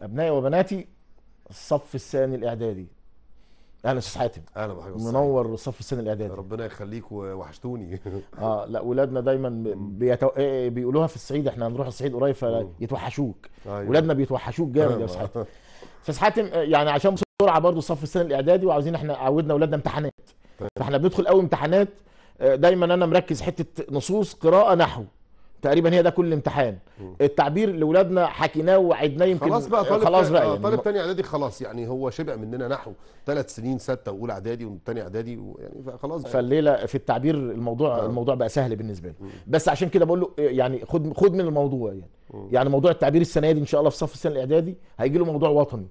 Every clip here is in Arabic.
ابنائي وبناتي الصف الثاني الاعدادي اهلا استاذ حاتم اهلا بحضرتك منور الصف الثاني الاعدادي ربنا يخليك وحشتوني اه لا ولادنا دايما بيتو... إيه، إيه، بيقولوها في الصعيد احنا هنروح الصعيد قريب فيتوحشوك أيوة. ولادنا بيتوحشوك جامد يا استاذ حاتم استاذ حاتم آه، يعني عشان بسرعه برضه الصف الثاني الاعدادي وعاوزين احنا عودنا ولادنا امتحانات طيب. فاحنا بندخل قوي امتحانات آه، دايما انا مركز حته نصوص قراءه نحو تقريبا هي ده كل امتحان التعبير لاولادنا حكيناه وعدناه يمكن خلاص بقى طالب خلاص بقى يعني آه، طالب تاني اعدادي خلاص يعني هو شبع مننا نحو ثلاث سنين سته واولى اعدادي وثاني اعدادي يعني خلاص بقى. فالليله في التعبير الموضوع م. آه. الموضوع بقى سهل بالنسبه له بس عشان كده بقول له آه، يعني خد خد من الموضوع يعني م. يعني موضوع التعبير السنه دي ان شاء الله في صف السنه الاعدادي هيجي له موضوع وطني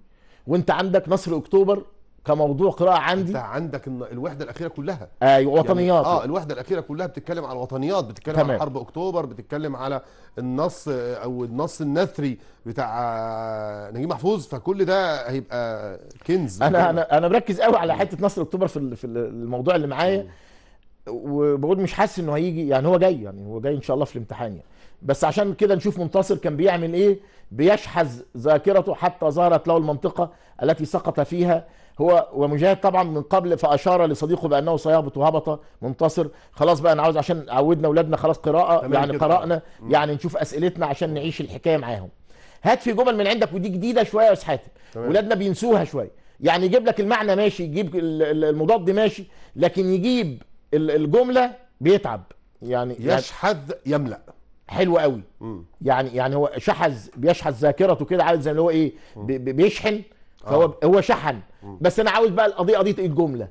وانت عندك نصر اكتوبر كموضوع قراءه عندي انت عندك الوحده الاخيره كلها ايوه وطنيات يعني اه الوحده الاخيره كلها بتتكلم على الوطنيات بتتكلم تمام. على حرب اكتوبر بتتكلم على النص او النص النثري بتاع نجيب محفوظ فكل ده هيبقى كنز انا انا انا مركز قوي على حته نصر اكتوبر في في الموضوع اللي معايا وبقول مش حاسس انه هيجي يعني هو جاي يعني هو جاي ان شاء الله في الامتحان يعني بس عشان كده نشوف منتصر كان بيعمل ايه بيشحذ ذاكرته حتى ظهرت له المنطقه التي سقط فيها هو ومجاهد طبعا من قبل فاشار لصديقه بانه سيهبط وهبط منتصر خلاص بقى انا عاوز عشان عودنا اولادنا خلاص قراءه يعني كده. قرانا يعني نشوف اسئلتنا عشان نعيش الحكايه معاهم هات في جمل من عندك ودي جديده شويه يا استاذ حاتم اولادنا بينسوها شويه يعني يجيب لك المعنى ماشي يجيب المضاد ماشي لكن يجيب الجمله بيتعب يعني, يعني يشحذ يملا حلو قوي مم. يعني يعني هو شحذ بيشحذ ذاكرته كده عارف زي اللي هو ايه بيشحن فهو آه. هو شحن م. بس انا عاوز بقى القضيه قضيه ايه الجمله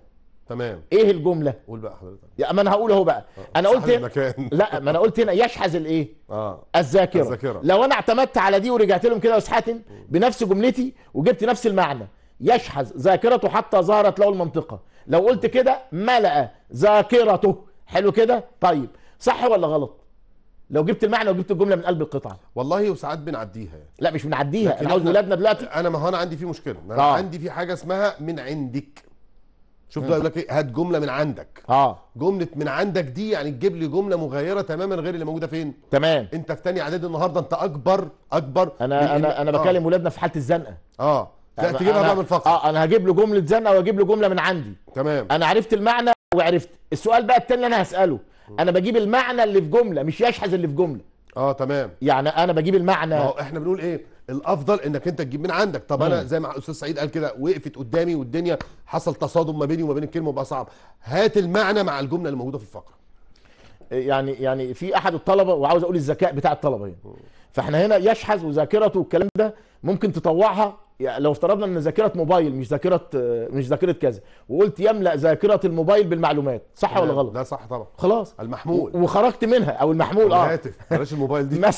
تمام ايه الجمله قول بقى حضرتك يا ما انا هقول اهو بقى آه. انا قلت المكان. لا ما انا قلت هنا يشحذ الايه اه الذاكره الذاكره لو انا اعتمدت على دي ورجعت لهم كده وسحاتم بنفس جملتي وجبت نفس المعنى يشحذ ذاكرته حتى ظهرت له المنطقه لو قلت كده ملأ ذاكرته حلو كده طيب صح ولا غلط لو جبت المعنى وجبت الجمله من قلب القطعه والله وساعات بنعديها يعني. لا مش بنعديها انا عاوز ولادنا دلوقتي انا ما هو انا عندي في مشكله انا آه. عندي في حاجه اسمها من عندك شوف بقول لك إيه؟ هات جمله من عندك اه جمله من عندك دي يعني تجيب لي جمله مغايره تماما غير اللي موجوده فين تمام انت في تاني اعدادي النهارده انت اكبر اكبر انا انا انا بكلم آه. ولادنا في حاله الزنقه اه لا تجيبها بقى من الفقر اه انا هجيب له جمله زنقه واجيب له جمله من عندي تمام انا عرفت المعنى وعرفت السؤال بقى التاني اللي انا هساله انا بجيب المعنى اللي في جمله مش يشحذ اللي في جمله اه تمام يعني انا بجيب المعنى ما هو احنا بنقول ايه الافضل انك انت تجيب من عندك طب مم. انا زي ما استاذ سعيد قال كده وقفت قدامي والدنيا حصل تصادم ما بيني وما بين الكلمه وبقى صعب هات المعنى مع الجمله اللي موجوده في الفقره إيه، يعني يعني في احد الطلبه وعاوز اقول الذكاء بتاع الطلبه يعني. فاحنا هنا يشحذ وذاكرته والكلام ده ممكن تطوعها يعني لو افترضنا ان ذاكره موبايل مش ذاكره مش ذاكره كذا وقلت يملا ذاكره الموبايل بالمعلومات صح ولا غلط؟ ده صح طبعا خلاص المحمول وخرجت منها او المحمول اه الهاتف بلاش الموبايل دي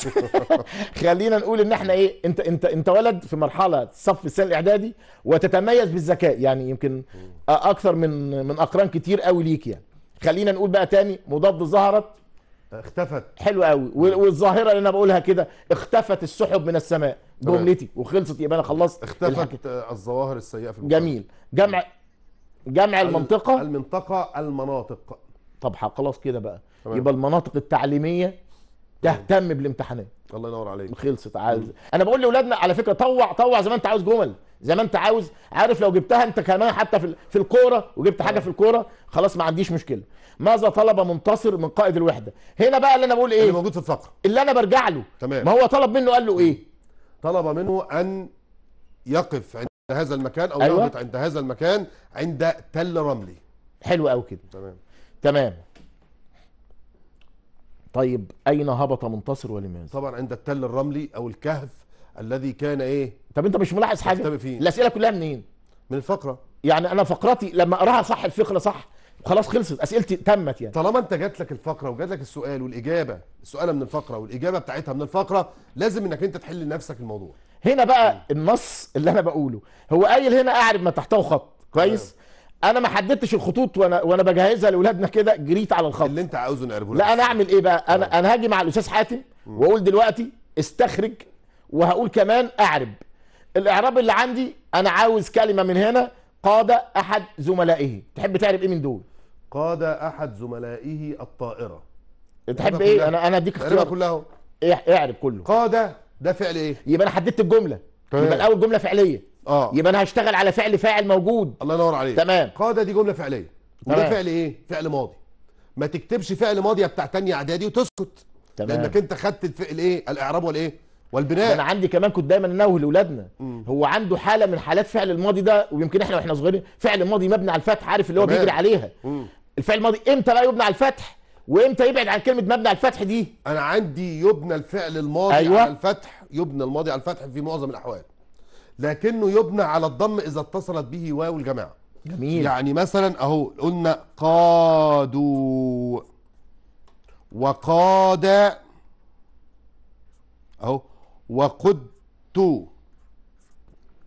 خلينا نقول ان احنا ايه انت انت انت ولد في مرحله صف السن الاعدادي وتتميز بالذكاء يعني يمكن اكثر من من اقران كتير قوي ليك يعني خلينا نقول بقى تاني مضاد ظهرت اختفت حلو قوي والظاهره اللي انا بقولها كده اختفت السحب من السماء جملتي وخلصت يبقى انا خلصت اختفت الحكي. الظواهر السيئه في المنطقة. جميل جمع جمع المنطقه المنطقه المناطق طب خلاص كده بقى تمام. يبقى المناطق التعليميه تهتم بالامتحانات الله ينور عليك خلصت عايز انا بقول لاولادنا على فكره طوع طوع زي ما انت عاوز جمل زي ما انت عاوز عارف لو جبتها انت كمان حتى في في الكوره وجبت حاجه آه. في الكوره خلاص ما عنديش مشكله ماذا طلب منتصر من قائد الوحده هنا بقى اللي انا بقول ايه اللي موجود في الفقره اللي انا برجع له تمام. ما هو طلب منه قال له ايه طلب منه ان يقف عند هذا المكان او أيوة. يهبط عند هذا المكان عند تل رملي حلو قوي كده تمام تمام طيب اين هبط منتصر ولماذا طبعا عند التل الرملي او الكهف الذي كان ايه طب انت مش ملاحظ حاجه الاسئله كلها منين من الفقره يعني انا فقرتي لما اقراها صح الفقره صح خلاص خلصت اسئلتي تمت يعني طالما انت جات لك الفقره وجات لك السؤال والاجابه السؤال من الفقره والاجابه بتاعتها من الفقره لازم انك انت تحل لنفسك الموضوع هنا بقى النص اللي انا بقوله هو قايل هنا اعرف ما تحته خط كويس انا ما حددتش الخطوط وانا وانا بجهزها لاولادنا كده جريت على الخط اللي انت عاوزه نعرفه لا انا اعمل ايه بقى انا آه. انا هاجي مع الاستاذ حاتم واقول دلوقتي استخرج وهقول كمان اعرب الاعراب اللي عندي انا عاوز كلمه من هنا قاد احد زملائه تحب تعرب ايه من دول قاد احد زملائه الطائره تحب ايه كلها. انا انا اديك اختيار كله ايه اعرب كله قاد ده فعل ايه يبقى انا حددت الجمله طيب. يبقى الاول جمله فعليه اه يبقى انا هشتغل على فعل فاعل موجود الله ينور عليك تمام قاده دي جمله فعليه وده تمام. فعل ايه فعل ماضي ما تكتبش فعل ماضي بتاع تانية اعدادي وتسكت تمام. لانك انت خدت الفعل ايه الاعراب والايه والبناء انا عندي كمان كنت دايما انوه لاولادنا هو عنده حاله من حالات فعل الماضي ده ويمكن احنا واحنا صغيرين فعل الماضي مبني على الفتح عارف اللي هو بيجري عليها مم. الفعل الماضي امتى بقى يبنى على الفتح وامتى يبعد عن كلمه مبنى على الفتح دي انا عندي يبنى الفعل الماضي أيوة. على الفتح يبنى الماضي على الفتح في معظم الاحوال لكنه يبنى على الضم اذا اتصلت به واو الجماعه جميل يعني مثلا اهو قلنا قادوا وقاد اهو وقدت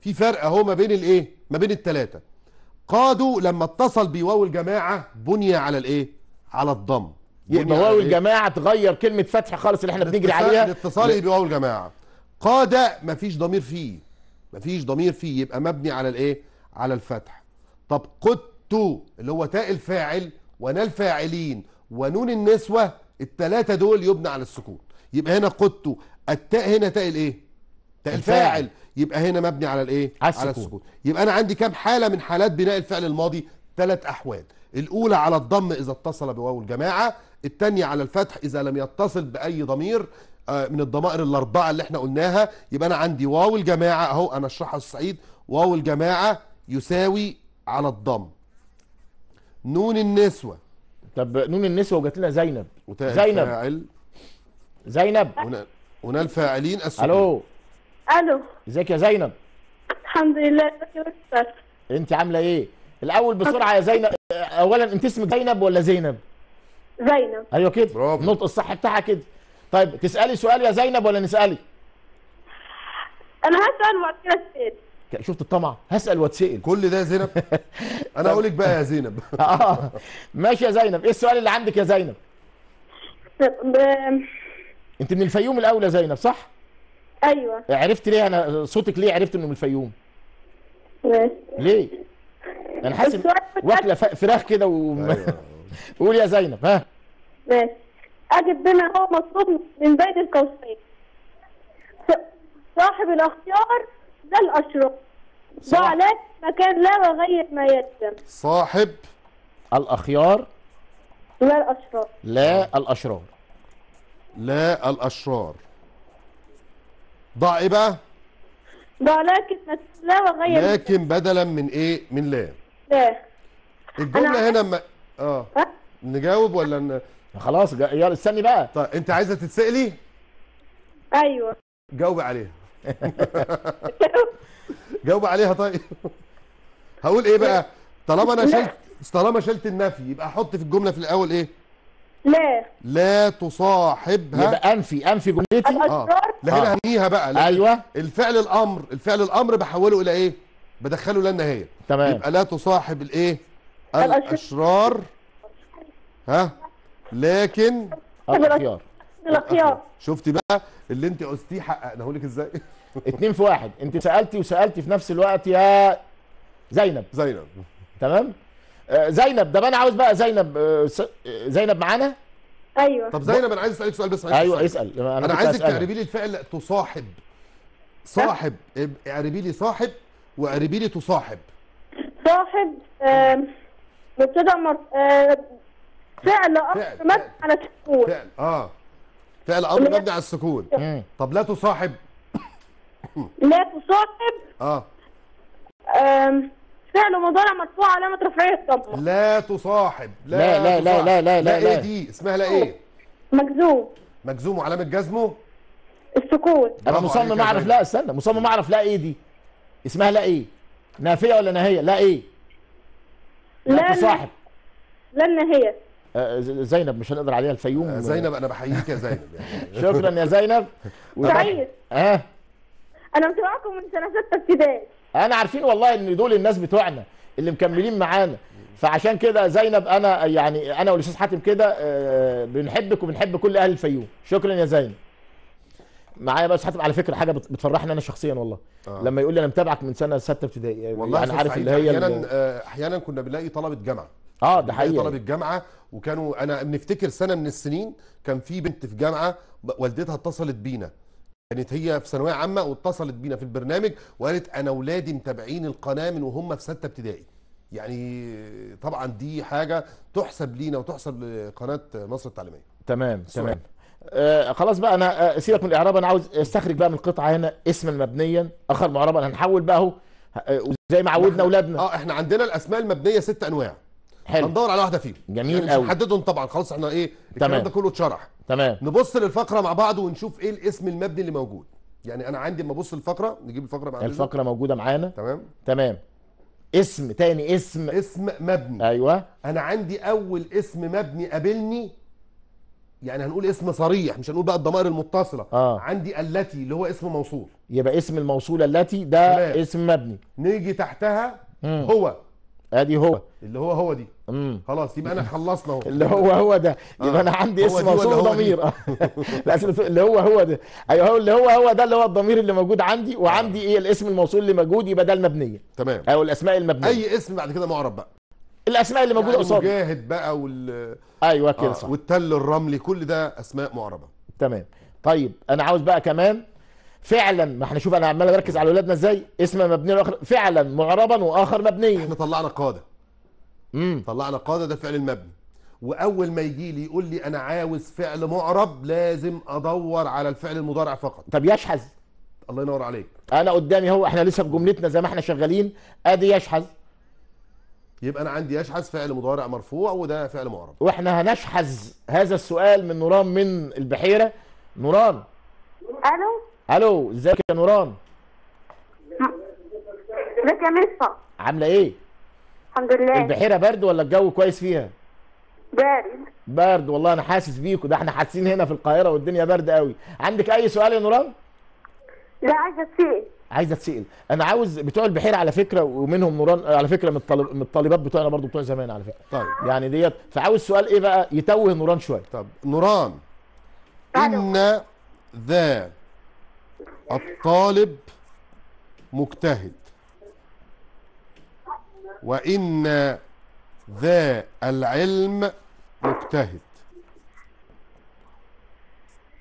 في فرق اهو ما بين الايه ما بين الثلاثه قادوا لما اتصل بواو الجماعه بني على الايه على الضم يبقى واو الجماعه تغير كلمه فتح خالص اللي احنا بنجري عليها الاتصال بواو الجماعه قاد مفيش ضمير فيه مفيش ضمير فيه يبقى مبني على الايه على الفتح طب قدت اللي هو تاء الفاعل ونا الفاعلين ونون النسوه الثلاثه دول يبنى على السكون يبقى هنا قدت التاء هنا تاء الايه تاء الفاعل يبقى هنا مبني على الايه على السكون, على السكون. يبقى انا عندي كام حاله من حالات بناء الفعل الماضي ثلاث احوال الاولى على الضم اذا اتصل بواو الجماعه الثانيه على الفتح اذا لم يتصل باي ضمير آه، من الضمائر الاربعه اللي احنا قلناها يبقى انا عندي واو الجماعه اهو انا اشرحها الصعيد واو الجماعه يساوي على الضم نون النسوه طب نون النسوه وجات لنا زينب زينب زينب ونال فاعلين السؤال الو الو ازيك يا زينب الحمد لله ازيك يا انت عامله ايه الاول بسرعه يا زينب اولا انت اسمك زينب ولا زينب زينب ايوه كده برافو النطق الصح بتاعها كده طيب تسالي سؤال يا زينب ولا نسالي انا هسال واتسال شفت الطمع هسال واتسال كل ده يا زينب انا اقول لك بقى يا زينب اه ماشي يا زينب ايه السؤال اللي عندك يا زينب انت من الفيوم الاول يا زينب صح ايوه عرفت ليه انا صوتك ليه عرفت انه من الفيوم ماشي ليه انا حاسس واكله فراخ كده و أيوة. قول يا زينب ها ماشي اجد بما هو مطلوب من بين القوسين صاحب الاختيار ده الاشرار صاحب لك مكان لا وغير ما يلزم صاحب الاخيار لا الاشرار لا الاشرار لا الأشرار ضع إيه بقى ضع لكن لا وغير لكن بدلا من إيه من لا لا الجملة هنا ما... آه نجاوب ولا ن... خلاص جا... يلا استني بقى طيب أنت عايزة تتسألي أيوه جاوبي عليها جاوب عليها طيب هقول ايه بقى طالما انا شلت طالما شلت النفي يبقى احط في الجمله في الاول ايه لا لا تصاحبها يبقى انفي انفي جملتي اه لا آه. هنيها بقى لا. ايوه الفعل الامر الفعل الامر بحوله الى ايه بدخله لنا هي تمام يبقى لا تصاحب الايه الاشرار ها لكن آه، الاخيار الاخيار شفتي بقى اللي انت قستيه حققناه لك ازاي اتنين في واحد انت سالتي وسالتي في نفس الوقت يا زينب زينب تمام آه، زينب ده انا عاوز بقى زينب آه، آه، زينب معانا ايوه طب زينب انا عايز اسالك سؤال بس ايوه اسال انا, أنا عايزك تعربي لي الفعل تصاحب صاحب اعربي لي صاحب واعربي لي تصاحب صاحب مبتدا آه فعل امر مبني على السكون فعل اه فعل امر مبني على السكون طب لا تصاحب لا تصاحب اه فعل مضارع مرفوع علامه رفعيه الضمه لا تصاحب لا لا لا لا لا لا, لا, لا ايه دي اسمها لا ايه مجزوم مجزوم وعلامه جزمه السكوت انا مصمم اعرف لا استنى مصمم اعرف لا ايه دي اسمها لا ايه نافيه ولا نهيه لا ايه لا, لا تصاحب لا النهيه آه، آه، زينب مش هنقدر عليها الفيوم آه، زينب انا بحييك يا زينب يعني. شكرا يا زينب سعيد ها أه؟ انا متابعكم من سنه سته ابتدائي انا عارفين والله ان دول الناس بتوعنا اللي مكملين معانا فعشان كده زينب انا يعني انا والاستاذ حاتم كده آه، بنحبك وبنحب كل اهل الفيوم شكرا يا زينب معايا بس حاتم على فكره حاجه بتفرحني انا شخصيا والله آه. لما يقول لي انا متابعك من سنه سته ابتدائي يعني والله يعني عارف اللي هي احيانا آه، احيانا كنا بنلاقي طلبه جامعه اه ده حقيقي طلبه جامعه وكانوا انا بنفتكر سنه من السنين كان في بنت في جامعه والدتها اتصلت بينا كانت هي في ثانويه عامه واتصلت بينا في البرنامج وقالت انا اولادي متابعين القناه من وهم في سته ابتدائي يعني طبعا دي حاجه تحسب لينا وتحسب لقناه مصر التعليميه تمام سؤال. تمام آه خلاص بقى انا آه، سيبك من الاعراب انا عاوز استخرج بقى من القطعه هنا اسما مبنيا اخر معربا هنحول بقى اهو آه، زي ما عودنا اولادنا اه احنا عندنا الاسماء المبنيه ست انواع حلو هندور على واحده فيهم جميل قوي يعني قوي هنحددهم طبعا خلاص احنا ايه الكلام ده كله اتشرح تمام نبص للفقره مع بعض ونشوف ايه الاسم المبني اللي موجود يعني انا عندي لما ابص للفقره نجيب الفقره معانا الفقره موجوده معانا تمام تمام اسم تاني اسم اسم مبني ايوه انا عندي اول اسم مبني قابلني يعني هنقول اسم صريح مش هنقول بقى الضمائر المتصله آه. عندي التي اللي هو اسم موصول يبقى اسم الموصول التي ده تمام. اسم مبني نيجي تحتها مم. هو ادي هو اللي هو هو دي مم. خلاص يبقى انا خلصنا اهو اللي هو هو ده آه. يبقى آه. انا عندي اسم موصول ضمير اللي هو هو ده ايوه اللي هو هو ده اللي هو الضمير اللي موجود عندي وعندي آه. ايه الاسم الموصول اللي موجود يبقى ده المبنيه تمام او الاسماء المبنيه اي اسم بعد كده معرب بقى الاسماء اللي موجوده يعني قصاد المجاهد مجاهد بقى وال ايوه كده آه. صح والتل الرملي كل ده اسماء معربه تمام طيب انا عاوز بقى كمان فعلا ما احنا شوف انا عمال اركز على اولادنا ازاي اسم مبني واخر فعلا معربا واخر مبني احنا طلعنا قاده امم طلعنا قاده ده فعل المبني واول ما يجي لي يقول لي انا عاوز فعل معرب لازم ادور على الفعل المضارع فقط طب يشحذ الله ينور عليك انا قدامي هو احنا لسه في جملتنا زي ما احنا شغالين ادي يشحذ يبقى انا عندي يشحذ فعل مضارع مرفوع وده فعل معرب واحنا هنشحذ هذا السؤال من نوران من البحيره نوران الو الو ازيك يا نوران ازيك يا مصطفى عامله ايه الحمد لله البحيره برد ولا الجو كويس فيها بارد برد والله انا حاسس بيكوا ده احنا حاسين هنا في القاهره والدنيا برد قوي عندك اي سؤال يا نوران لا عايزه اتسال عايزه اتسال انا عاوز بتوع البحيره على فكره ومنهم نوران على فكره من الطالب من الطالبات بتوعنا برضو بتوع زمان على فكره طيب يعني ديت فعاوز سؤال ايه بقى يتوه نوران شويه طب نوران ان ذا الطالب مجتهد وإن ذا العلم مجتهد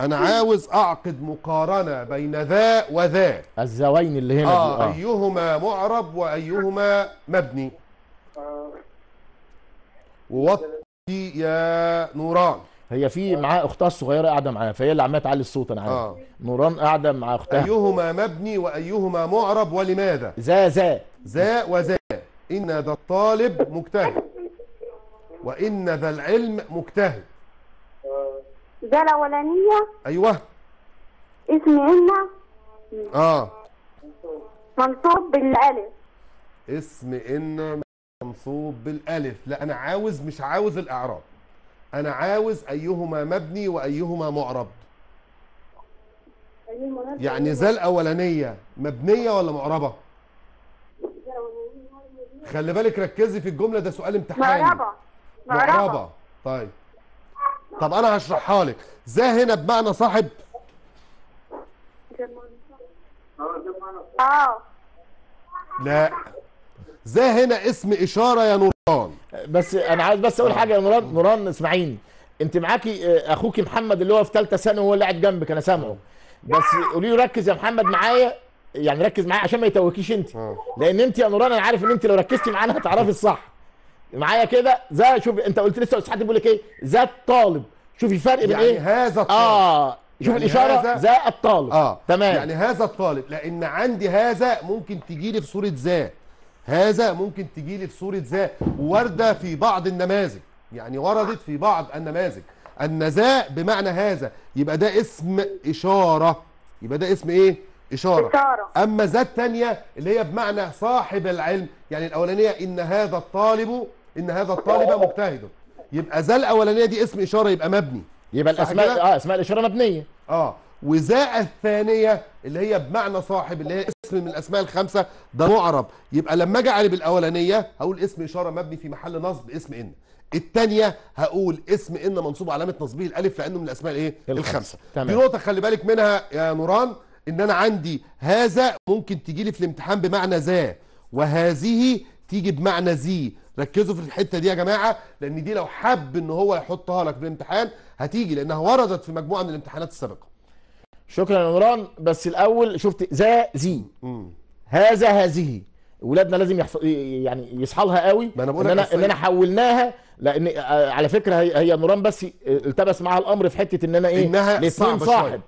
أنا عاوز أعقد مقارنة بين ذا وذا الزوين اللي هنا آه, دي. آه. أيهما معرب وأيهما مبني آه. ووطي يا نوران هي في معاه اختها الصغيره قاعده معاه فهي اللي عماله تعلي الصوت انا عارف آه. نوران قاعده مع اختها ايهما مبني وايهما معرب ولماذا ذا ذا ذا وذا ان ذا الطالب مجتهد وان ذا العلم مجتهد ذا الاولانيه ايوه اسم ان اه منصوب بالالف اسم ان منصوب بالالف لا انا عاوز مش عاوز الاعراب أنا عاوز أيهما مبني وأيهما معرب يعني ذا الأولانية مبنية ولا معربة خلي بالك ركزي في الجملة ده سؤال امتحان معربة معربة طيب طب أنا هشرحها لك ذا هنا بمعنى صاحب اه لا ده هنا اسم اشاره يا نوران بس انا عايز بس اقول حاجه يا نوران نوران اسمعيني انت معاكي آه، اخوك محمد اللي هو في ثالثه ثانوي وهو قاعد جنبك انا سامعه بس قولي له ركز يا محمد معايا يعني ركز معايا عشان ما يتوهكيش انت آه. لان انت يا نوران انا عارف ان انت لو ركزتي معانا هتعرفي الصح معايا كده ذا شوف انت قلت لسه استاذ حاتم بيقول لك ايه ذا الطالب شوف الفرق بين يعني ايه هذا الطالب اه شوف يعني الاشاره ذا الطالب اه تمام يعني هذا الطالب لان عندي هذا ممكن تجي لي في صوره ذا هذا ممكن تجي لي في صورة زاء ووردة في بعض النماذج يعني وردت في بعض النماذج النزاء بمعنى هذا يبقى ده اسم إشارة يبقى ده اسم إيه؟ إشارة, إشارة. أما زاء الثانية اللي هي بمعنى صاحب العلم يعني الأولانية إن هذا الطالب إن هذا الطالب مجتهد يبقى زاء الأولانية دي اسم إشارة يبقى مبني يبقى الأسماء آه أسماء الإشارة مبنية آه وزاء الثانية اللي هي بمعنى صاحب اللي هي اسم من الاسماء الخمسه ده معرب يبقى لما اجي اعرب الاولانيه هقول اسم اشاره مبني في محل نصب اسم ان الثانيه هقول اسم ان منصوب علامه نصبه الالف لانه من الاسماء الايه الخمسه دي نقطه خلي بالك منها يا نوران ان انا عندي هذا ممكن تيجي لي في الامتحان بمعنى ذا وهذه تيجي بمعنى ذي ركزوا في الحته دي يا جماعه لان دي لو حب ان هو يحطها لك في الامتحان هتيجي لانها وردت في مجموعه من الامتحانات السابقه شكرا يا نوران بس الاول شفت ذا زي هذا هذه ولادنا لازم يحص... يعني يصحى لها قوي ما انا بقول ان انا ان انا حولناها لان على فكره هي هي نوران بس التبس معاها الامر في حته ان انا ايه انها صعبه صاحب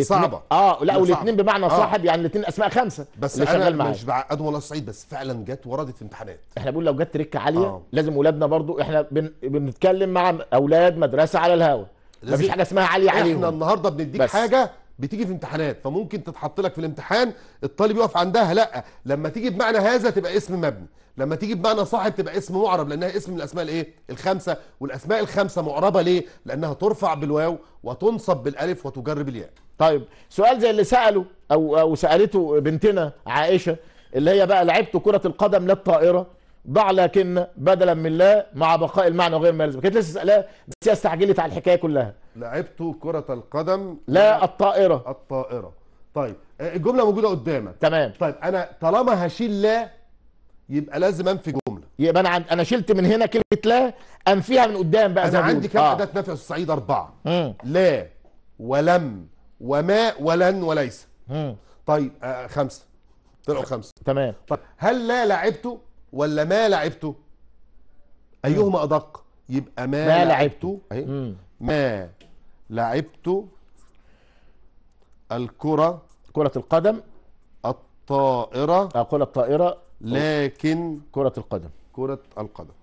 صعبه اه لا والاثنين بمعنى آه. صاحب يعني الاثنين اسماء خمسه بس اللي انا معاي. مش بعقد ولا صعيد بس فعلا جت وردت في امتحانات احنا بنقول لو جت تركه عاليه آه. لازم ولادنا برضو احنا بن... بنتكلم مع اولاد مدرسه على الهوا مفيش حاجه اسمها عاليه عليهم احنا النهارده بنديك بس. حاجه بتيجي في امتحانات فممكن تتحط لك في الامتحان الطالب يقف عندها لا لما تيجي بمعنى هذا تبقى اسم مبني لما تيجي بمعنى صاحب تبقى اسم معرب لانها اسم من الاسماء الايه الخمسه والاسماء الخمسه معربه ليه لانها ترفع بالواو وتنصب بالالف وتجرب الياء طيب سؤال زي اللي ساله او او سالته بنتنا عائشه اللي هي بقى لعبت كره القدم لا الطائره ضع لكن بدلا من لا مع بقاء المعنى وغير ما يلزم كانت لسه اسالها بس هي استعجلت على الحكايه كلها لعبت كره القدم لا الطائره الطائره طيب آه، الجمله موجوده قدامك تمام طيب انا طالما هشيل لا يبقى لازم انفي جمله يبقى انا انا شلت من هنا كلمه لا انفيها من قدام بقى انا عندي كام آه. نفع نفي الصعيد اربعه مم. لا ولم وما ولن وليس مم. طيب آه خمسه طلعوا خمسه تمام طيب هل لا لعبته ولا ما لعبته ايهما ادق يبقى ما, ما لعبته ما لعبته الكرة كرة القدم الطائرة آه، كرة الطائرة لكن كرة القدم كرة القدم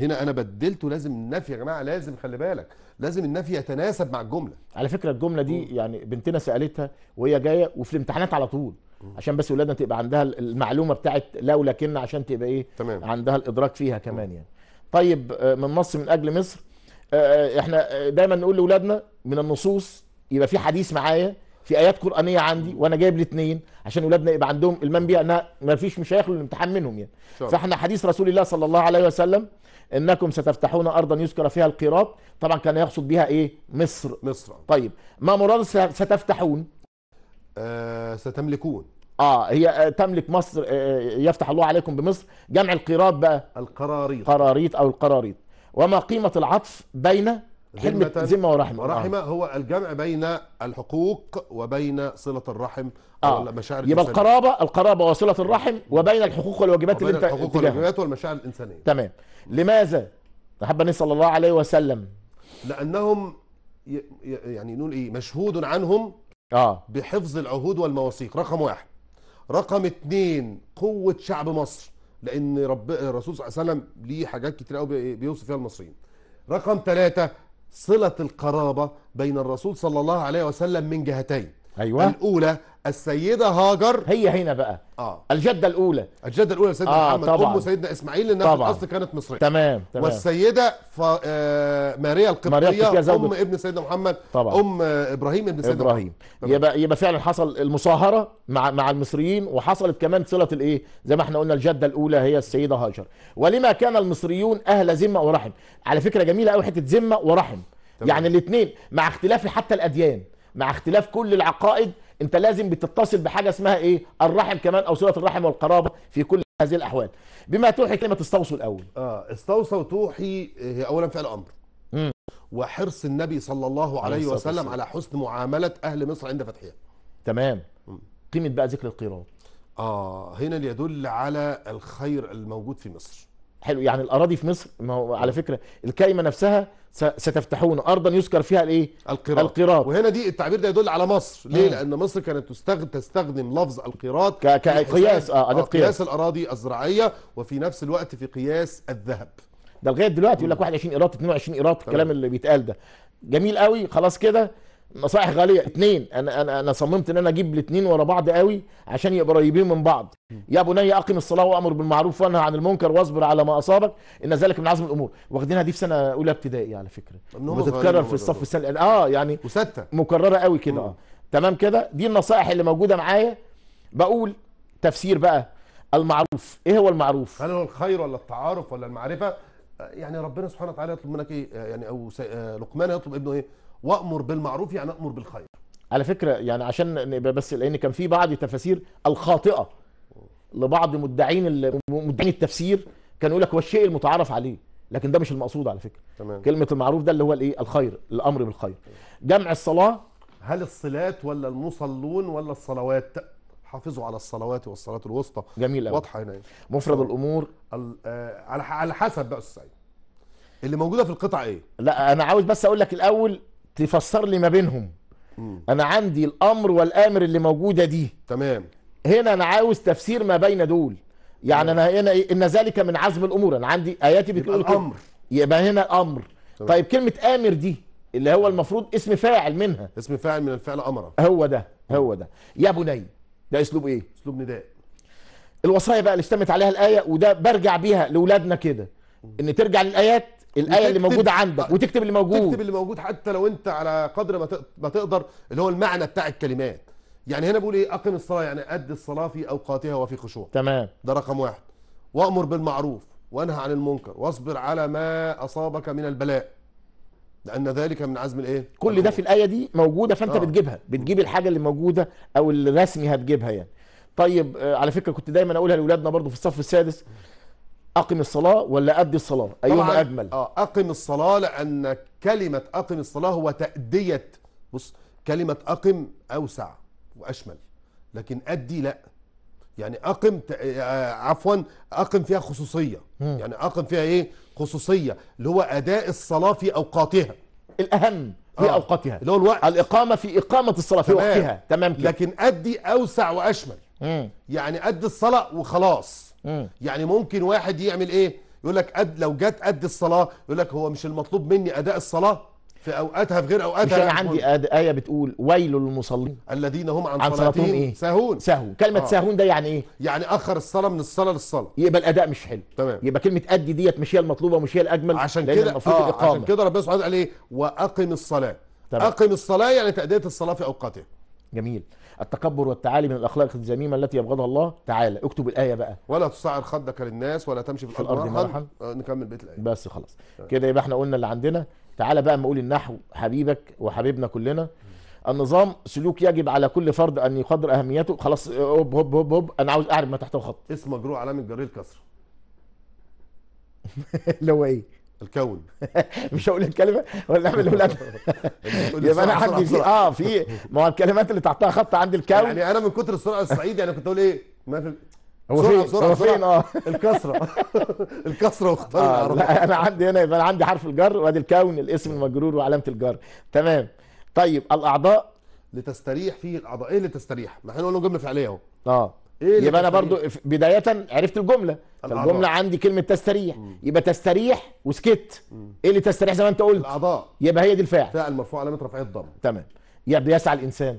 هنا انا بدلته لازم النفي يا جماعه لازم خلي بالك لازم النفي يتناسب مع الجمله على فكره الجمله دي يعني بنتنا سالتها وهي جايه وفي الامتحانات على طول عشان بس ولادنا تبقى عندها المعلومه بتاعت لو لكن عشان تبقى ايه تمام. عندها الادراك فيها كمان يعني طيب آه، من نص من اجل مصر آه، آه، احنا دايما نقول لاولادنا من النصوص يبقى في حديث معايا في ايات قرانيه عندي وانا جايب الاثنين عشان اولادنا يبقى عندهم المان بيها انها ما فيش مش هيخلوا الامتحان منهم يعني صح. فاحنا حديث رسول الله صلى الله عليه وسلم انكم ستفتحون ارضا يذكر فيها القيراط طبعا كان يقصد بها ايه مصر مصر طيب ما مراد ستفتحون آه ستملكون اه هي آه، تملك مصر آه،, آه يفتح الله عليكم بمصر جمع القيراط بقى القراريط قراريط او القراريط وما قيمه العطف بين حلم ذمه ورحمه ورحمه آه. هو الجمع بين الحقوق وبين صله الرحم آه. المشاعر يبقى القرابه القرابه وصله الرحم وبين الحقوق والواجبات اللي انت الحقوق والواجبات والمشاعر الانسانيه تمام لماذا احب صلى الله عليه وسلم لانهم يعني نقول ايه مشهود عنهم اه بحفظ العهود والمواثيق رقم واحد رقم اتنين قوه شعب مصر لان رب الرسول صلى الله عليه وسلم ليه حاجات كتير قوي بيوصف فيها المصريين رقم ثلاثة صلة القرابة بين الرسول صلى الله عليه وسلم من جهتين أيوة. الأولى السيدة هاجر هي هنا بقى آه. الجدة الأولى الجدة الأولى سيدنا آه محمد طبعا. أم سيدنا إسماعيل لأنها في الأصل كانت مصرية تمام تمام والسيدة ف... آه ماريا القبطية أم ابن سيدنا محمد طبعا. أم إبراهيم ابن سيدنا إبراهيم محمد. يبقى يبقى فعلا حصل المصاهرة مع مع المصريين وحصلت كمان صلة الإيه زي ما احنا قلنا الجدة الأولى هي السيدة هاجر ولما كان المصريون أهل ذمة ورحم على فكرة جميلة قوي حتة ذمة ورحم تمام. يعني الاثنين مع اختلاف حتى الأديان مع اختلاف كل العقائد انت لازم بتتصل بحاجه اسمها ايه الرحم كمان او صله الرحم والقرابه في كل هذه الاحوال بما توحي كلمه استوصوا الاول اه استوصى وتوحي هي آه، اولا فعل امر مم. وحرص النبي صلى الله عليه وسلم على حسن معامله اهل مصر عند فتحها تمام قيمه بقى ذكر القيراط اه هنا يدل على الخير الموجود في مصر حلو يعني الاراضي في مصر ما هو على فكره الكلمه نفسها ستفتحون ارضا يذكر فيها الايه؟ القراط. القراط وهنا دي التعبير ده يدل على مصر ليه؟ مم. لان مصر كانت تستخدم تستخدم لفظ القراط ك... كقياس آه،, اه قياس. قياس الاراضي الزراعيه وفي نفس الوقت في قياس الذهب ده لغايه دلوقتي يقول لك 21 قراط 22 قراط الكلام اللي بيتقال ده جميل قوي خلاص كده نصائح غاليه اثنين انا انا انا صممت ان انا اجيب الاثنين ورا بعض قوي عشان يبقوا قريبين من بعض يا بني اقم الصلاه وامر بالمعروف وانهى عن المنكر واصبر على ما اصابك ان ذلك من عزم الامور واخدينها دي في سنه اولى ابتدائي على فكره بتتكرر في الصف السنة اه يعني وستة. مكرره قوي كده اه تمام كده دي النصائح اللي موجوده معايا بقول تفسير بقى المعروف ايه هو المعروف هل هو الخير ولا التعارف ولا المعرفه آه، يعني ربنا سبحانه وتعالى يطلب منك ايه آه، يعني او آه، لقمان يطلب ابنه ايه وامر بالمعروف يعني امر بالخير على فكره يعني عشان نبقى بس لان كان في بعض التفاسير الخاطئه لبعض مدعين مدعين التفسير كانوا يقول لك هو الشيء المتعارف عليه لكن ده مش المقصود على فكره تمام. كلمه المعروف ده اللي هو الايه الخير الامر بالخير جمع الصلاه هل الصلات ولا المصلون ولا الصلوات حافظوا على الصلوات والصلاه الوسطى جميل قوي واضحه هنا مفرد الامور آه، على على حسب بقى السعيد اللي موجوده في القطع ايه لا انا عاوز بس اقول لك الاول تفسر لي ما بينهم مم. انا عندي الامر والامر اللي موجوده دي تمام هنا انا عاوز تفسير ما بين دول يعني مم. انا هنا إيه، ان ذلك من عزم الامور انا عندي اياتي بتقول الامر يبقى هنا امر تمام. طيب كلمه امر دي اللي هو المفروض اسم فاعل منها اسم فاعل من الفعل امر هو ده هو ده يا بني ده اسلوب ايه اسلوب نداء الوصايا بقى اللي اشتمت عليها الايه وده برجع بيها لاولادنا كده ان ترجع للايات الايه اللي موجوده عندك آه، وتكتب اللي موجود تكتب اللي موجود حتى لو انت على قدر ما تقدر اللي هو المعنى بتاع الكلمات يعني هنا بيقول ايه اقم الصلاه يعني اد الصلاه في اوقاتها وفي خشوع تمام ده رقم واحد وامر بالمعروف وانهى عن المنكر واصبر على ما اصابك من البلاء لان ذلك من عزم الايه كل ده في الايه دي موجوده فانت آه. بتجيبها بتجيب الحاجه اللي موجوده او الرسمي هتجيبها يعني طيب آه، على فكره كنت دايما اقولها لاولادنا برضو في الصف السادس اقم الصلاه ولا ادي الصلاه ايهما اجمل اه اقم الصلاه لان كلمه اقم الصلاه هو تاديه بص كلمه اقم اوسع واشمل لكن ادي لا يعني اقم آه، عفوا اقم فيها خصوصيه يعني اقم فيها ايه خصوصيه اللي هو اداء الصلاه في اوقاتها الاهم في آه. اوقاتها اللي هو الوقت الاقامه في اقامه الصلاه في تمام. وقتها تمام كده لكن ادي اوسع واشمل مم. يعني ادي الصلاه وخلاص يعني ممكن واحد يعمل ايه يقول لك قد لو جت قد الصلاه يقول لك هو مش المطلوب مني اداء الصلاه في اوقاتها في غير اوقاتها مش انا عندي ايه بتقول ويل للمصلين الذين هم عن, عن صلاتهم, ايه ساهون ساهون كلمه آه. ساهون ده يعني ايه يعني اخر الصلاه من الصلاه للصلاه يبقى الاداء مش حلو تمام يبقى كلمه ادي ديت مش هي المطلوبه ومش هي الاجمل عشان كده المفروض آه عشان كده ربنا سبحانه وتعالى ايه واقم الصلاه تمام. اقم الصلاه يعني تاديه الصلاه في اوقاتها جميل التكبر والتعالي من الاخلاق الذميمه التي يبغضها الله تعالى اكتب الايه بقى ولا تصعر خدك للناس ولا تمشي في, في الارض مرحا آه، نكمل بيت الايه بس خلاص كده يبقى احنا قلنا اللي عندنا تعالى بقى اما اقول النحو حبيبك وحبيبنا كلنا النظام سلوك يجب على كل فرد ان يقدر اهميته خلاص هوب هوب هوب هوب انا عاوز اعرف ما تحته خط اسم مجرور علامه جرير الكسر اللي هو ايه الكون مش هقول الكلمه ولا اعمل اولاد إيه؟ يبقى انا عندي في اه في ما هو الكلمات اللي تحتها خط عندي الكون يعني انا من كتر السرعه الصعيدي انا كنت اقول ايه ما في هو فين سرعه فين اه الكسره الكسره واختار آه لا انا عندي هنا يبقى انا عندي حرف الجر وادي الكون الاسم المجرور وعلامه الجر تمام طيب الاعضاء لتستريح فيه الاعضاء ايه اللي تستريح؟ ما احنا نقول له جمله فعليه اهو اه إيه يبقى انا برضو بدايه عرفت الجمله الجملة عندي كلمه تستريح مم. يبقى تستريح وسكت مم. ايه اللي تستريح زي ما انت قلت الاعضاء يبقى هي دي الفاعل فاعل مرفوع علامه رفعيه الضم تمام يبقى بيسعى الانسان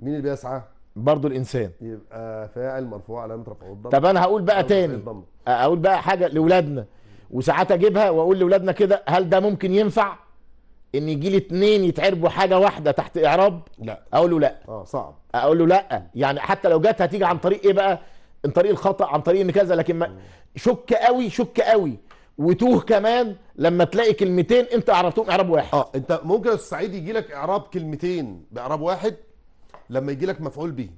مين اللي بيسعى برضو الانسان يبقى فاعل مرفوع علامه رفعه الضم طب انا هقول بقى تاني اقول بقى حاجه لاولادنا وساعات اجيبها واقول لاولادنا كده هل ده ممكن ينفع ان يجي لي اثنين يتعربوا حاجه واحده تحت اعراب لا اقول له لا اه صعب اقول له لا يعني حتى لو جت هتيجي عن طريق ايه بقى عن طريق الخطا عن طريق ان كذا لكن ما شك قوي شك قوي وتوه كمان لما تلاقي كلمتين انت عرفتهم اعراب واحد اه انت ممكن يا سعيد يجي لك اعراب كلمتين باعراب واحد لما يجي لك مفعول به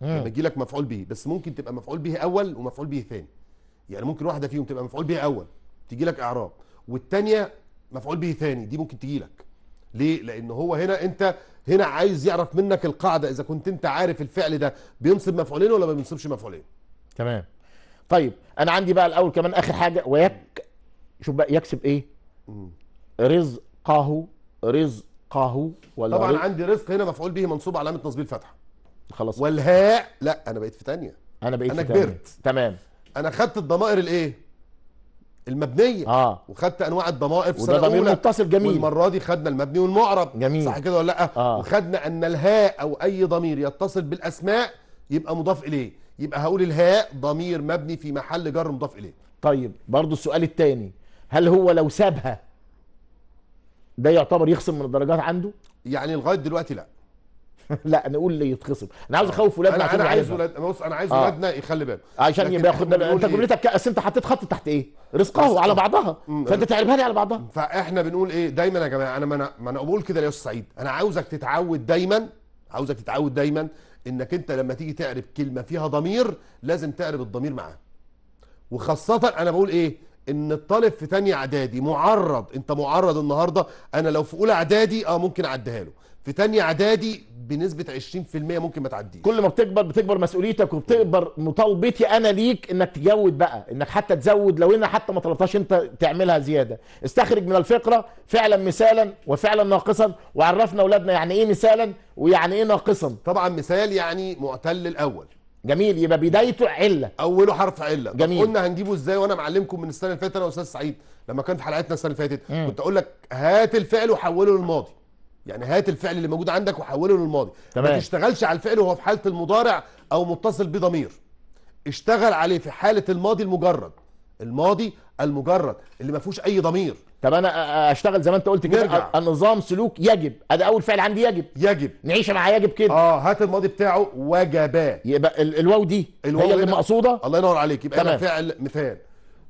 لما يجي لك مفعول به بس ممكن تبقى مفعول به اول ومفعول به ثاني يعني ممكن واحده فيهم تبقى مفعول به اول تيجي لك اعراب والثانيه مفعول به ثاني دي ممكن تجي لك ليه لان هو هنا انت هنا عايز يعرف منك القاعده اذا كنت انت عارف الفعل ده بينصب مفعولين ولا ما بينصبش مفعولين تمام طيب انا عندي بقى الاول كمان اخر حاجه ويك شوف بقى يكسب ايه رزقه رزقه ولا طبعا رزق. عندي رزق هنا مفعول به منصوب علامه نصب الفتحه خلاص والهاء لا انا بقيت في ثانيه انا بقيت انا في كبرت تمام انا خدت الضمائر الايه المبنيه اه وخدت انواع الضمائر في سنه اولى متصل جميل والمره دي خدنا المبني والمعرب جميل صح كده ولا لا آه. وخدنا ان الهاء او اي ضمير يتصل بالاسماء يبقى مضاف اليه يبقى هقول الهاء ضمير مبني في محل جر مضاف اليه طيب برضو السؤال الثاني هل هو لو سابها ده يعتبر يخصم من الدرجات عنده يعني لغايه دلوقتي لا لا نقول اللي يتخصم انا عاوز اخوف ولادنا انا, أنا عايز ولاد بص انا عايز آه. ولادنا آه. يخلي باله عشان ياخد باله انت جملتك إيه؟ اصل انت حطيت خط تحت ايه رزقه على بعضها فانت تعبها لي على بعضها فاحنا بنقول ايه دايما يا جماعه انا ما انا بقول كده يا استاذ سعيد انا عاوزك تتعود دايما عاوزك تتعود دايما انك انت لما تيجي تعرب كلمه فيها ضمير لازم تعرب الضمير معاه وخاصه انا بقول ايه ان الطالب في تانية اعدادي معرض انت معرض النهارده انا لو في اولى اعدادي اه ممكن اعديها له في تانية اعدادي بنسبه 20% ممكن ما تعديش كل ما بتكبر بتكبر مسؤوليتك وبتكبر مطالبتي انا ليك انك تجود بقى انك حتى تزود لو انا حتى ما طلبتهاش انت تعملها زياده استخرج من الفقره فعلا مثالا وفعلا ناقصا وعرفنا اولادنا يعني ايه مثالا ويعني ايه ناقصا طبعا مثال يعني معتل الاول جميل يبقى بدايته عله اوله حرف عله جميل قلنا هنجيبه ازاي وانا معلمكم من السنه اللي فاتت انا استاذ سعيد لما كان في حلقتنا السنه اللي فاتت كنت اقول لك هات الفعل وحوله للماضي يعني هات الفعل اللي موجود عندك وحوله للماضي تمام. ما تشتغلش على الفعل وهو في حاله المضارع او متصل بضمير اشتغل عليه في حاله الماضي المجرد الماضي المجرد اللي ما فيهوش اي ضمير طب انا اشتغل زي ما انت قلت كده النظام سلوك يجب انا اول فعل عندي يجب يجب نعيش مع يجب كده اه هات الماضي بتاعه وجبا يبقى الواو دي الواو هي اللي مقصوده الله ينور عليك يبقى تمام. انا فعل مثال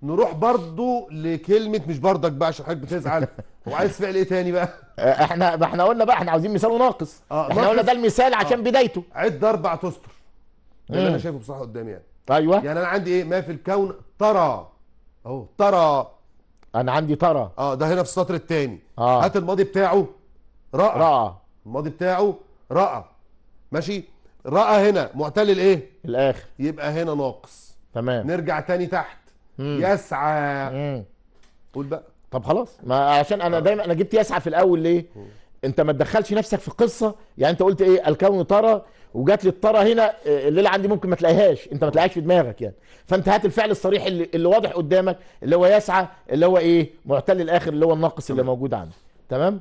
نروح برضو لكلمه مش برضك بقى عشان حضرتك بتزعل هو عايز فعل ايه تاني بقى احنا ما احنا قلنا بقى احنا عاوزين مثال وناقص آه احنا قلنا ده المثال عشان آه. بدايته عد اربع تستر اللي انا شايفه بصراحه قدامي يعني ايوه يعني انا عندي ايه ما في الكون ترى اهو ترى انا عندي ترى اه ده هنا في السطر الثاني آه. هات الماضي بتاعه رأى رأى الماضي بتاعه رأى ماشي رأى هنا معتل الايه الاخر يبقى هنا ناقص تمام نرجع تاني تحت مم. يسعى مم. قول بقى طب خلاص ما عشان انا آه. دايما انا جبت يسعى في الاول ليه مم. انت ما تدخلش نفسك في قصه يعني انت قلت ايه الكون طرى وجات لي الطرى هنا آه، الليله عندي ممكن ما تلاقيهاش انت ما تلاقيهاش في دماغك يعني فانت هات الفعل الصريح اللي, اللي واضح قدامك اللي هو يسعى اللي هو ايه معتل الاخر اللي هو الناقص اللي موجود عندي تمام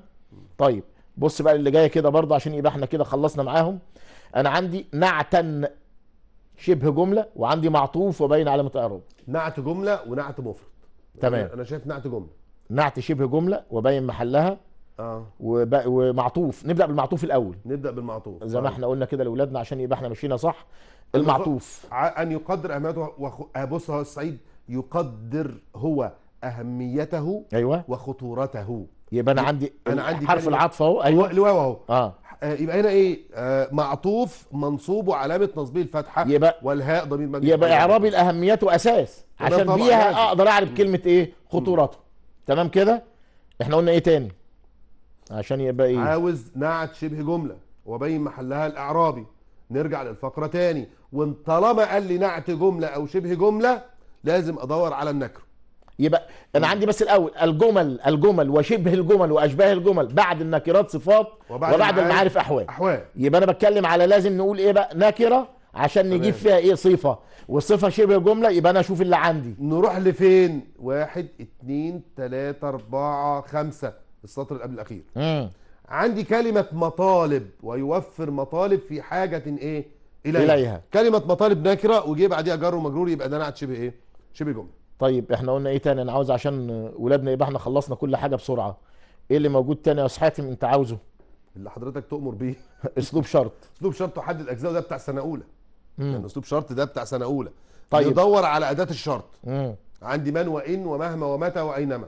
طيب بص بقى اللي جايه كده برضه عشان يبقى احنا كده خلصنا معاهم انا عندي نعتا شبه جمله وعندي معطوف وبين علامه اعراب نعت جمله ونعت مفرد تمام انا شايف نعت جمله نعت شبه جمله وبين محلها اه ومعطوف نبدا بالمعطوف الاول نبدا بالمعطوف زي ما طيب. احنا قلنا كده لاولادنا عشان يبقى احنا مشينا صح المعطوف ان يقدر اهميته وخ... آه، بص يا سعيد يقدر هو اهميته ايوه وخطورته يبقى انا عندي انا عندي حرف العطف اهو ايوه الواو اهو اه يبقى هنا ايه آه معطوف منصوب وعلامه نصبه الفتحه يبقى والهاء ضمير مجرور يبقى اعرابي الاهميات اساس عشان بيها اقدر اعرف كلمه ايه خطورته تمام كده احنا قلنا ايه تاني عشان يبقى ايه عاوز نعت شبه جمله وبين محلها الاعرابي نرجع للفقره تاني وطالما قال لي نعت جمله او شبه جمله لازم ادور على النكره يبقى انا عندي بس الاول الجمل الجمل وشبه الجمل واشباه الجمل بعد النكرات صفات وبعد, وبعد المعارف احوال احوال يبقى انا بتكلم على لازم نقول ايه بقى نكره عشان نجيب فيها ايه صفه والصفه شبه جمله يبقى انا اشوف اللي عندي نروح لفين واحد اتنين تلاته اربعه خمسه السطر اللي قبل الاخير مم. عندي كلمه مطالب ويوفر مطالب في حاجه ايه إليها. اليها كلمه مطالب نكره وجه بعديها جر ومجرور يبقى ده نعت شبه ايه شبه جمله طيب احنا قلنا ايه تاني انا عاوز عشان ولادنا يبقى احنا خلصنا كل حاجه بسرعه ايه اللي موجود تاني يا حاتم انت عاوزه اللي حضرتك تؤمر بيه اسلوب شرط اسلوب شرط وحد الاجزاء ده بتاع سنه اولى يعني اسلوب شرط ده بتاع سنه اولى طيب يدور على اداه الشرط مم. عندي من وان ومهما ومتى واينما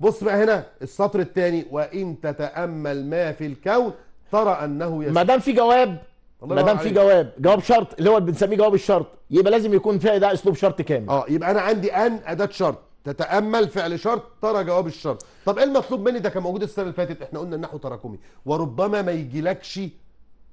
بص بقى هنا السطر الثاني وان تتامل ما في الكون ترى انه يسير ما دام في جواب ما دام في جواب جواب شرط اللي هو بنسميه جواب الشرط يبقى لازم يكون فيها ده اسلوب شرط كامل اه يبقى انا عندي ان اداه شرط تتامل فعل شرط ترى جواب الشرط طب ايه المطلوب مني ده كان موجود السنه اللي فاتت احنا قلنا النحو تراكمي وربما ما يجيلكش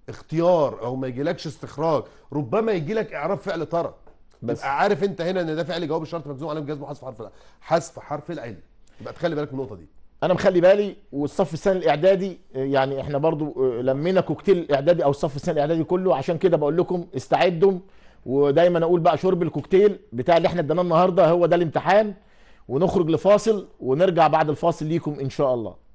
اختيار او ما يجيلكش استخراج ربما يجيلك اعراب فعل ترى بس عارف انت هنا ان ده فعل جواب الشرط مجزوم عليه بجزم حذف حرف حذف حرف العله يبقى تخلي بالك من النقطه دي انا مخلي بالي والصف الثاني الاعدادي يعني احنا برضو آه، لمينا كوكتيل الاعدادي او الصف الثاني الاعدادي كله عشان كده بقول لكم استعدوا ودايما اقول بقى شرب الكوكتيل بتاع اللي احنا اديناه النهارده هو ده الامتحان ونخرج لفاصل ونرجع بعد الفاصل ليكم ان شاء الله